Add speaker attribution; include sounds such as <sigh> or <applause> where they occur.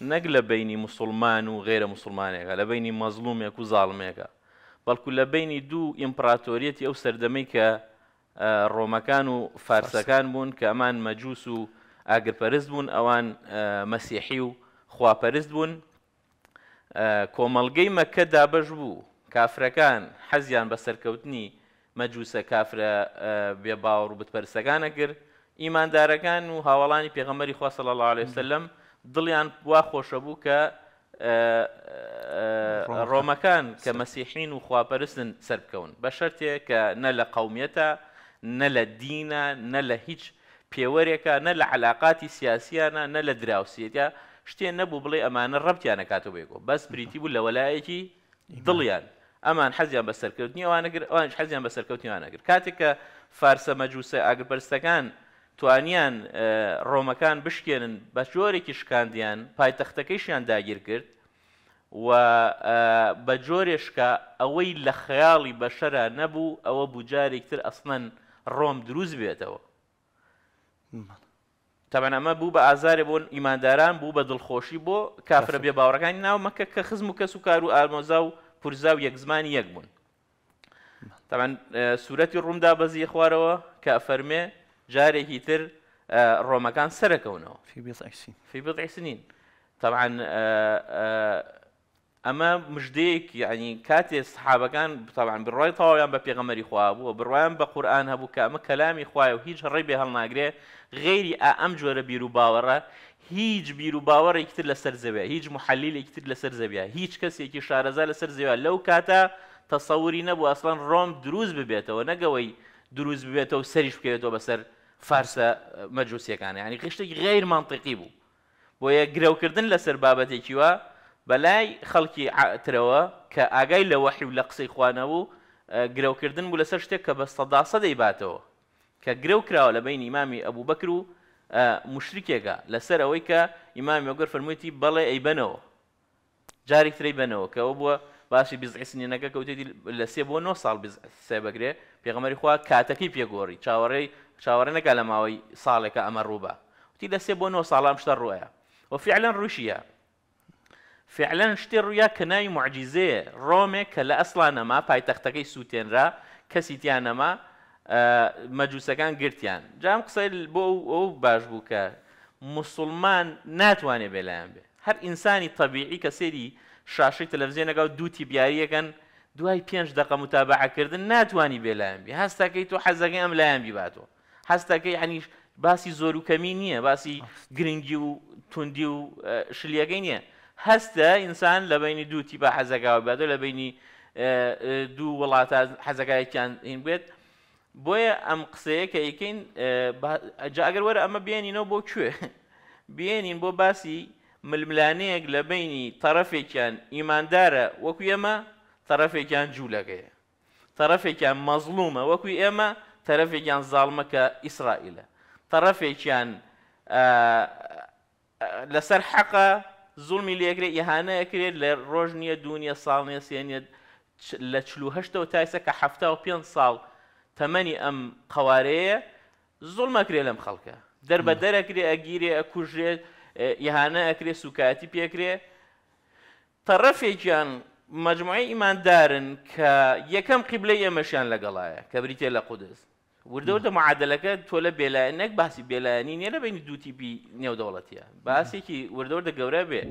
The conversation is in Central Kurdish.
Speaker 1: نەک لە بینی مسلمان و غێرە مسلمانێکە لە بینی مەزلومێک و زاڵمێکە بەڵکو لە بینی دوو ئیمپراتۆریەتی ئەو سەردەمەی کە ڕۆمەکان و فارسەکان بوون کە ئەمان مەجووس و ئاگرپەرست بوون ئەوان مەسیحی و خواپەرست بوون کۆمەلگەی مەکە دابەش بوو کافرەکان حەزیان بە سەرکەوتنی مەجووسە کافرە بێباوەڕ و بتپەرسەکانە کرد ئیماندارەکان و هاوڵانی پێغەمەری خواصل الله عليه وسلم دڵیان وا خۆشە بوو کە ڕۆمەکان کە مەسیحین و خواپەرستن سەرکەون بە شەرتێ کە نە لە قومیەتە نە لە دینە نە لە هیچ پێوەرێکە نە لە علااقی سیاسیانە نە لە دراوسێتە شتێن نەبوو بڵێ ئەمانە ڕەبتیانە کاتۆ بێکۆ بەس بریتی بوو لە وەلایەکی دڵیان ئەمان حەزیان بە سەرکەوتنیوانەگر ئەوانش حەزیان بە سەرکەوتنیوانەگر کاتێک کە فارسە مەجووسە ئاگرپەرستەکان توانیان ڕۆمەکان بشکێنن بە جۆرێکی شکاندیان پایتەختەکەیشیان داگیر کرد و بە جۆرێشکە ئەوەی لە خەیاڵی بەشەرە نەبوو ئەوە بجارێکتر ئەسنەن ڕۆم دروست بێتەوە تەبەنەمە بوو بە ئازارێ بۆن ئیمانداران بوو بە دڵخۆشی بۆ کافرە بێ باوەڕەکانی ناو مەکە کە خزم و کەس و کار و ئارمۆزا و پورزا و یەک زمانی یەک بوون تەبەن سوورەتی ڕوومدا بەزی خوارەوە کە فەرمێ جارێکی تر ڕۆمەکان سەرەکەونەوە فی بڵعسنین تەعاان ئەمە مژدەیەکی ئەنی کاتێ سحابەکان تاوان بڕای تاوایان بە پێغەمەری خوا بووە بڕوایان بە قورآان هەبوو کە ئەمە کەلامی خوای و هیچ ڕێ بێ هەڵناگرێ غێری ئەم جۆرە بیر و باوەڕە هیچ بیر و باوەڕێکتر لەسەر زەوێ هیچ محلیلێکتر لەسەر زەویە هیچ کەسێکی شارەزا لەسەر زەوە لەو کاتە تەسەوری نەبوو ئەسڵان ڕۆم دروست ببێتەوە نەگەوەی دروست ببێتەوە سەریش بکەوێتەوە بەسەر فارسە مەجووسەکانە ینی خشتێکی غیر منطقی بوو بۆیە گرەوکردن لەسەر بابەتێکی وە بەلای خەڵکی ترەوە کە ئاگای لە وەحی و لە قسەی خوانەوە و گرەوکردن بوو لەسەر شتێک کە بە سەداسە دەیباتەوە کە گرەو کراوە لە بین ئیمامی ئەبوو بەکر و مشرکێکە لەسەر ئەوەی کە ئیمامی ئەگەر فرموویەتی بەڵێ ئەی بنەوە جارێک تری بنەوە کەەوە بووە باشی بزعسنینەکە کەوتێتی لە سێ بۆ 9 ساڵ سێ بەگرێ پێغەمەری خوا کاتەکەی پێگۆڕی چاوەڕێی چاوەڕێ نەکە لە ماوەی ساڵێکە ئەمە ڕووبە وتی دەسێ بۆ نەوە ساڵام شتە ڕووەیە و فعلەن ڕوشیە فعلەن شتێ ڕوویە کە ناوی معجززەیە ڕۆمێک کە لە ئەسلانەما پایتەختەکەی سووتێنرا کەسی تیانەما مەجووسەکان گرتیان جام قسەی بۆ ئەو باش بوو کە مسلمان ناتوانێت بێلایەن بێ هەر ئینسانی طبیعی کە سێری شاشەی تەلەڤزیێنەگەڵ دووتی بیاریەکەن دوای پێنج دقە متابعکردن ناتوانی بێلایەن بی هەستاکەی تۆ حەزەکەی ئەم لایەن بیباتەوە هەستەکەی هەنیش باسی زۆر و کەمی نییە باسی گرنگی و توندی و شلیەکەی نییە هەستە ئینسان لە بینی دووتی بە حەزەکەەوە بەدە لە بینی دوو وڵات حەزەکایەکیان هین بێت بۆیە ئەم قسەیە کە یەکەین ئەگەر وەرە ئەمە بێنینەوە بۆ کوێ <laughs> بێنین بۆ باسی ململانەیەک لە بینی تەرەفێکیان ئیماندارە وەکو ئێمە تەرەفێکیان جوولەکەیە تەرەفێکیان مەزلومە وەکوی ئێمە طرفی که اسرائیل، طرفی که آه، ان آه، لسر حق ظلمی لیکری یهانه لە لروج نیه دنیا سال نیه نیە لچلو هشت و تایس کە هەفتا و پیان سال تمنی ام قواره ظلم قوارەیە لام لەم در بدر دەرەکرێ ئەگیرێ ئەکوژێت یهانه ئەکرێ سوکاتی پی پێکرێ تەڕەفێکیان مجموعی ئیماندارن کە یەکەم قیبلەی ئێمەشیان لەگەڵایە کە بریتێ لە قودست وردەوردە معادلەکە تۆ لە بێلایەنەك باسی بێلایانی نیە لە بینی دووتیبی نێودەوڵەتیە باسێکی وردەوردە گەورە بێ